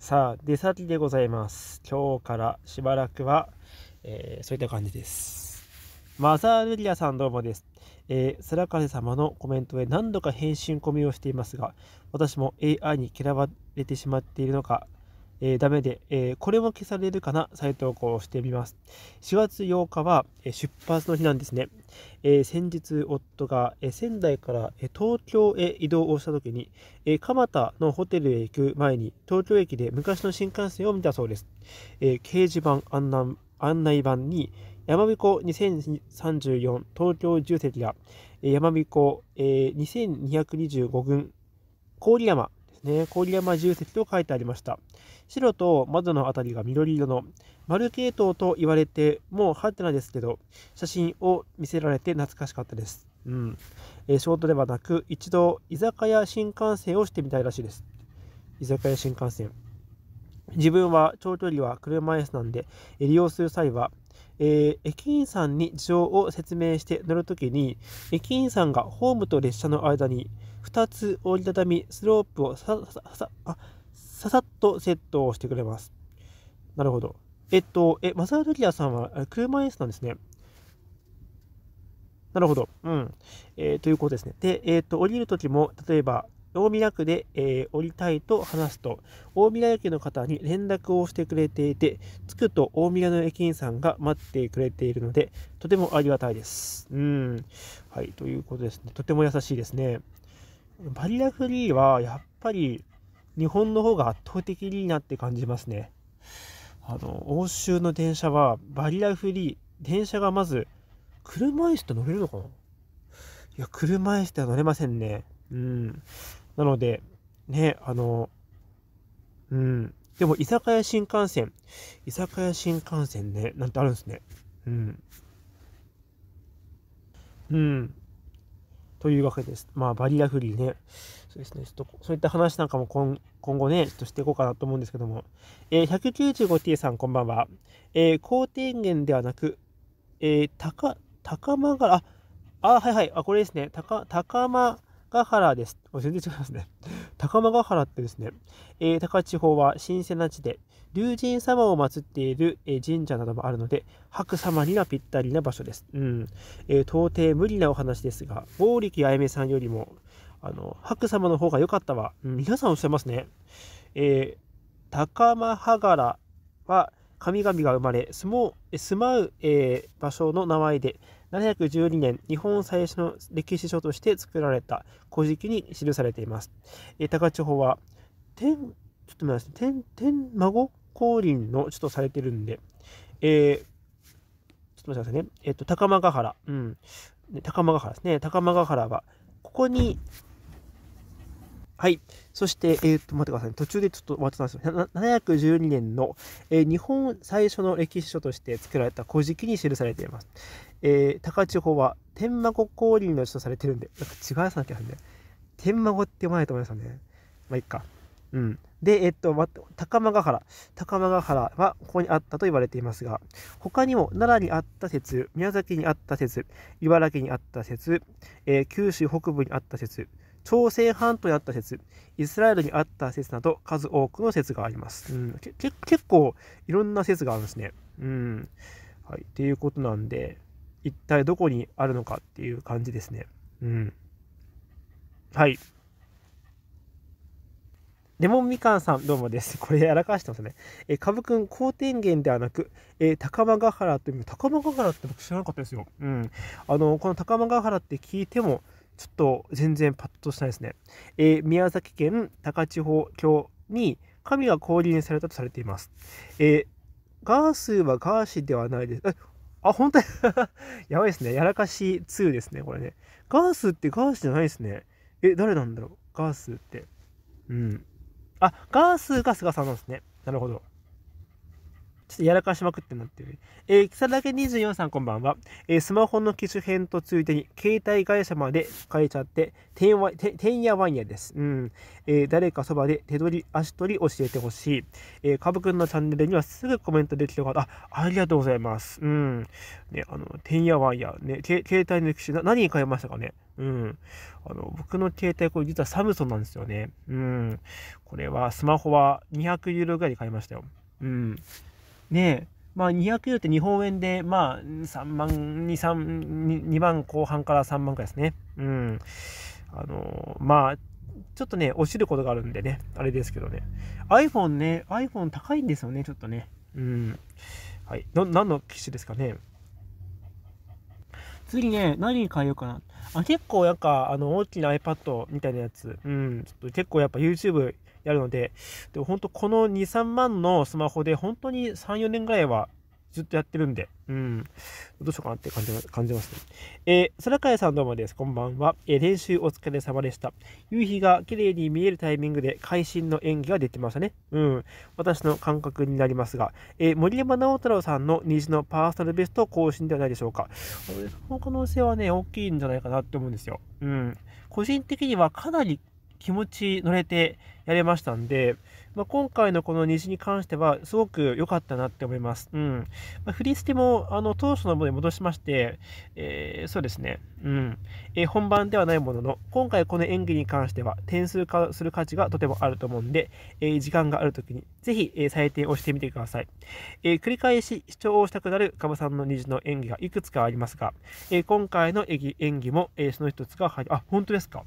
さあ出先でございます今日からしばらくは、えー、そういった感じですマザールリアさんどうもです、えー、空風様のコメントへ何度か返信込みをしていますが私も AI に嫌われてしまっているのかえー、ダメで、えー、これも消されるかな再投稿してみます。4月8日は、えー、出発の日なんですね。え先日、夫が、え仙台から、え東京へ移動をした時に、え蒲田のホテルへ行く前に、東京駅で昔の新幹線を見たそうです。え掲示板案内案内板に、やまびこ2034東京重石や、やまびこ2225群郡山ですね。郡山重石と書いてありました。白と窓の辺りが緑色の、丸系統と言われて、もうハテナですけど、写真を見せられて懐かしかったです。うん。えー、トではなく、一度居酒屋新幹線をしてみたいらしいです。居酒屋新幹線。自分は長距離は車椅子なんで、利用する際は、えー、駅員さんに事情を説明して乗るときに、駅員さんがホームと列車の間に、2つ折りたたみ、スロープをささささささっとセットをしてくれます。なるほど。えっと、え、マサードリアさんは車椅子なんですね。なるほど。うん。えー、ということですね。で、えっ、と、降りるときも、例えば、大宮区で、えー、降りたいと話すと、大宮駅の方に連絡をしてくれていて、着くと大宮の駅員さんが待ってくれているので、とてもありがたいです。うん。はい、ということですね。とても優しいですね。バリアフリーはやっぱり日本の方が圧倒的になって感じますね。あの欧州の電車はバリアフリー電車がまず車椅子と乗れるのかないや車椅子では乗れませんね。うん、なのでねあのうんでも居酒屋新幹線居酒屋新幹線ねなんてあるんですね。うん。うん。というわけです。まあ、バリアフリーね。そうですね。ちょっと、そういった話なんかも今後ね、ちょっとしていこうかなと思うんですけども。えー、195t さん、こんばんは。えー、高低原ではなく、えー、高、高間が、あ、あ、はいはい。あ、これですね。高、高間ヶ原です。全然違いますね。高間ヶ原ってですね、えー、高千穂は神聖な地で、龍神様を祀っている、え神社などもあるので、白様にはぴったりな場所です。うん。えー、到底無理なお話ですが、剛力あやめさんよりも、あの、白様の方が良かったわ。うん、皆さんおっしゃいますね。えー、高間葉柄は神々が生まれ、住住まう、えー、場所の名前で、712年、日本最初の歴史書として作られた古事記に記されています。え高千穂は、天、ちょっと待って、天、天孫降臨のちょっとされてるんで、えー、ちょっと待ってくださいね。えっ、と、高間ヶ原。うん。高間ヶ原ですね。高間ヶ原は、ここに、はい。そして、えー、っと、待ってください、途中でちょっと終わってたんですよ。712年の、えー、日本最初の歴史書として作られた古事記に記されています。えー、高千穂は天孫降臨の地とされてるんで、なんか違いさなきゃなんで、天孫って読まないと思いますよね。まあ、いっか。うん。で、えっと、高間ヶ原。高間ヶ原はここにあったと言われていますが、他にも奈良にあった説、宮崎にあった説、茨城にあった説、えー、九州北部にあった説、朝鮮半島にあった説、イスラエルにあった説など数多くの説があります。うん、け結構いろんな説があるんですね。うん。はい、ということなんで、一体どこにあるのかっていう感じですね。うん。はい。レモンみかんさん、どうもです。これやらかしてますね。え、かぶくん、高天元ではなく、え、高間ヶ原という、高間ヶ原って僕知らなかったですよ。うん。あの、この高間ヶ原って聞いても、ちょっと全然パッとしないですね。え宮崎県高千穂峡に神が降臨されたとされています。えガースはガーシではないです。え、あ、本当に やばいですね。やらかし2ですね、これね。ガースってガースじゃないですね。え、誰なんだろうガースって。うん。あ、ガースが菅さんなんですね。なるほど。ちょっとやらかしまくってなってる。えー、木更24さんこんばんは。えー、スマホの機種変とついでに、携帯会社まで変えちゃって、てんわててんやわんやです。うん。えー、誰かそばで手取り足取り教えてほしい。えー、かぶくんのチャンネルにはすぐコメントできる方、あ、ありがとうございます。うん。ね、あの、てんやわんや。ね、け携帯の機種な、何に変えましたかねうん。あの、僕の携帯、これ実はサムソンなんですよね。うん。これは、スマホは200ユーロぐらいで買いましたよ。うん。ねまあ、200ユーって日本円で、まあ、3万、2、3、2万後半から3万くらいですね。うん。あのまあ、ちょっとね、落ちることがあるんでね、あれですけどね。iPhone ね、iPhone 高いんですよね、ちょっとね。うん。はい。何の機種ですかね。次ね、何に変えようかな。あ、結構やっぱ、あの、大きな iPad みたいなやつ。うん。ちょっと結構やっぱ YouTube やるので、でも本当この2、3万のスマホで本当に3、4年ぐらいはずっとやってるんで、うん、どうしようかなって感じ感じますね。えー、空海さんどうもです。こんばんは。えー、練習お疲れ様でした。夕日が綺麗に見えるタイミングで会心の演技ができましたね。うん、私の感覚になりますが、えー、森山直太朗さんの虹のパーソナルベスト更新ではないでしょうか。その可能性はね、大きいんじゃないかなって思うんですよ。うん、個人的にはかなり気持ち乗れてやれましたんで、まあ、今回のこの虹に関してはすごく良かったなって思います。うんまあ、振り付けもあの当初のものに戻しまして、えー、そうですね、うんえー、本番ではないものの、今回この演技に関しては点数化する価値がとてもあると思うんで、えー、時間があるときにぜひ、え採点をしてみてください、え繰り返し視聴をしたくなるカバさんの虹の演技がいくつかありますが、え今回の演技も、えその一つが入り、あ、本当ですか、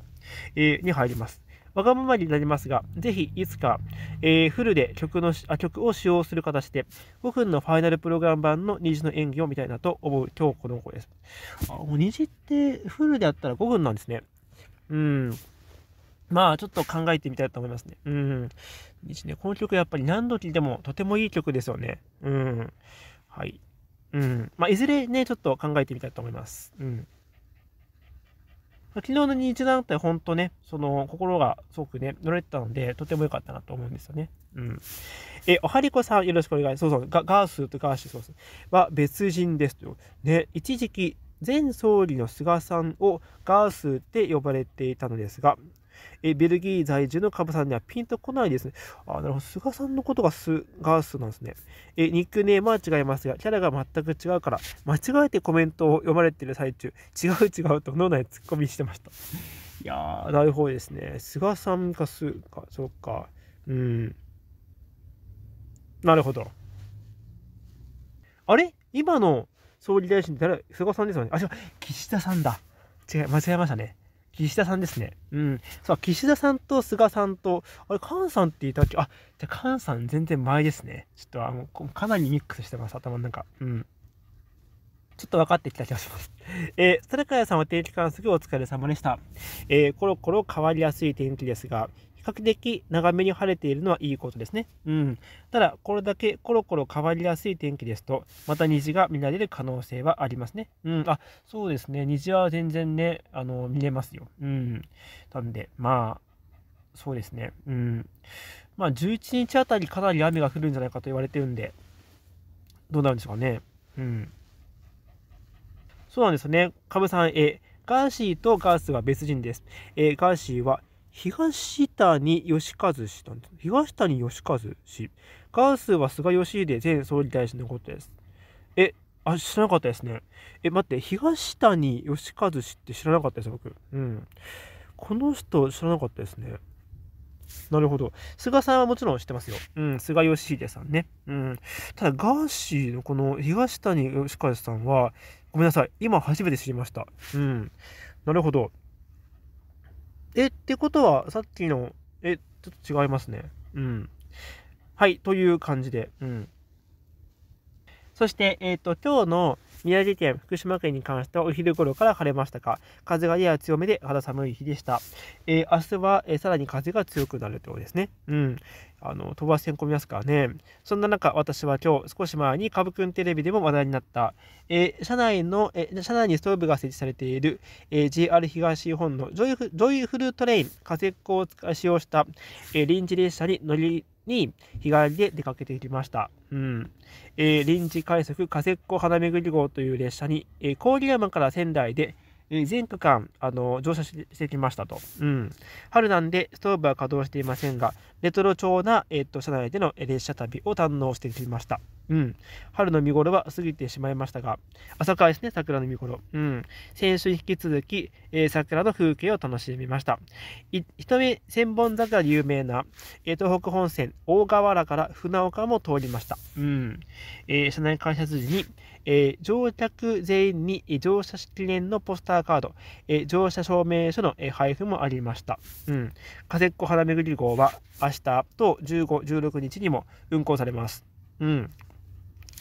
えに入ります。わがままになりますが、ぜひいつか、えー、フルで曲のあ曲を使用する形で、5分のファイナルプログラム版の虹の演技を見たいなと思う今日この頃です。あ、虹ってフルであったら5分なんですね。うん。まあ、ちょっと考えてみたいと思いますね。うん。虹ね。この曲やっぱり何度聴いてもとてもいい曲ですよね。うん。はい。うん。まあ、いずれね、ちょっと考えてみたいと思います。うん。昨日の日大って本当ね、その心がすごくね、乗れてたので、とても良かったなと思うんですよね。うん。え、おはりこさん、よろしくお願いそうそう、ガースとガーシュソーす。は別人ですと。ね、一時期、前総理の菅さんをガースって呼ばれていたのですが、えベルギー在住のカブさんにはピンとこないですね。あ、なるほど。菅さんのことがスガースなんですね。えニックネームは違いますが、キャラが全く違うから、間違えてコメントを読まれてる最中、違う違うと脳内ツッコミしてました。いやー、なるほどですね。菅さんかスか、そっか。うん。なるほど。あれ今の総理大臣って誰菅さんですよねあ、違う、岸田さんだ。違う、間違えましたね。岸田さんですね。うん。そう、岸田さんと菅さんと、あれ、菅さんっていたっけあ、じゃあ菅さん全然前ですね。ちょっとあの、かなりミックスしてます、頭の中。うん。ちょっと分かってきた気がします。えー、それからさんは定期観測お疲れ様でした。えー、コロコロ変わりやすい天気ですが、較的長めに晴れているのはいいことですね。うん。ただ、これだけコロコロ変わりやすい天気ですと、また虹が見られる可能性はありますね。うん。あ、そうですね。虹は全然ね、あの、見れますよ。うん。なんで、まあ、そうですね。うん。まあ、11日あたりかなり雨が降るんじゃないかと言われてるんで、どうなるんでしょうかね。うん。そうなんですよね。カムさん、え、ガーシーとガースは別人です。えー、ガーシーは東谷義和氏なんです。東谷義和氏。ガースは菅義偉前総理大臣のことです。え、あ、知らなかったですね。え、待って、東谷義和氏って知らなかったです、僕。うん。この人知らなかったですね。なるほど。菅さんはもちろん知ってますよ。うん、菅義偉さんね。うん。ただ、ガーシーのこの東谷義和さんは、ごめんなさい。今初めて知りました。うん。なるほど。え、ってことは、さっきの、え、ちょっと違いますね。うん。はい、という感じで、うん。そして、えっ、ー、と、今日の宮城県、福島県に関してはお昼頃から晴れましたが、風がやや強めで肌寒い日でした。えー、明日は、えー、さらに風が強くなるということですね。うん。あの、飛ばせん込みますからね。そんな中、私は今日、少し前に株くんテレビでも話題になった、えー、車内の、えー、車内にストーブが設置されている、えー、JR 東日本のジョイフルトレイン、風石光を使使用した、え臨時列車に乗りに日帰りで出かけていきました。うんえー、臨時快速カセっコ花巡り号という列車に、えー、郡山から仙台で、えー、全区間あの乗車してきましたと、うん。春なんでストーブは稼働していませんが、レトロ調な、えー、っと車内での列車旅を堪能してきました。うん、春の見頃は過ぎてしまいましたが、朝からですね、桜の見頃。うん、先週引き続き、えー、桜の風景を楽しみました。一目千本桜で有名な、えー、東北本線大河原から船岡も通りました。うん、えー、車内改札時に、えー、乗客全員に乗車記念のポスターカード、えー、乗車証明書の、配布もありました。うん、加瀬っ子花巡り号は明日と15、16日にも運行されます。うん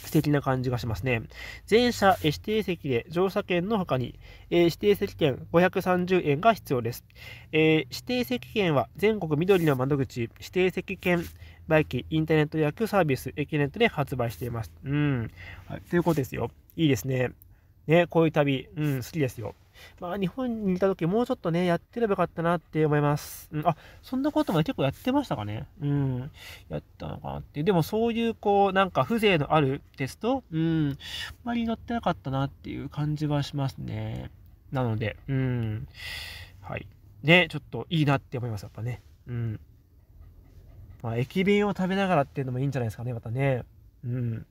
素敵な感じがしますね。全車指定席で乗車券の他に、え指定席券530円が必要です、え指定席券は全国緑の窓口、指定席券バイインターネット予約サービス、駅ネットで発売しています。うん。はい、ということですよ。いいですね。ね、こういう旅、うん、好きですよ。まあ、日本にいた時もうちょっとね、やってればよかったなって思います。うん、あ、そんなことも、ね、結構やってましたかね。うん、やったのかなって。でもそういう、こう、なんか風情のあるテスト、うん、あまり乗ってなかったなっていう感じはしますね。なので、うん、はい。ね、ちょっといいなって思います、やっぱね。うん。まあ、駅弁を食べながらっていうのもいいんじゃないですかね、またね。うん。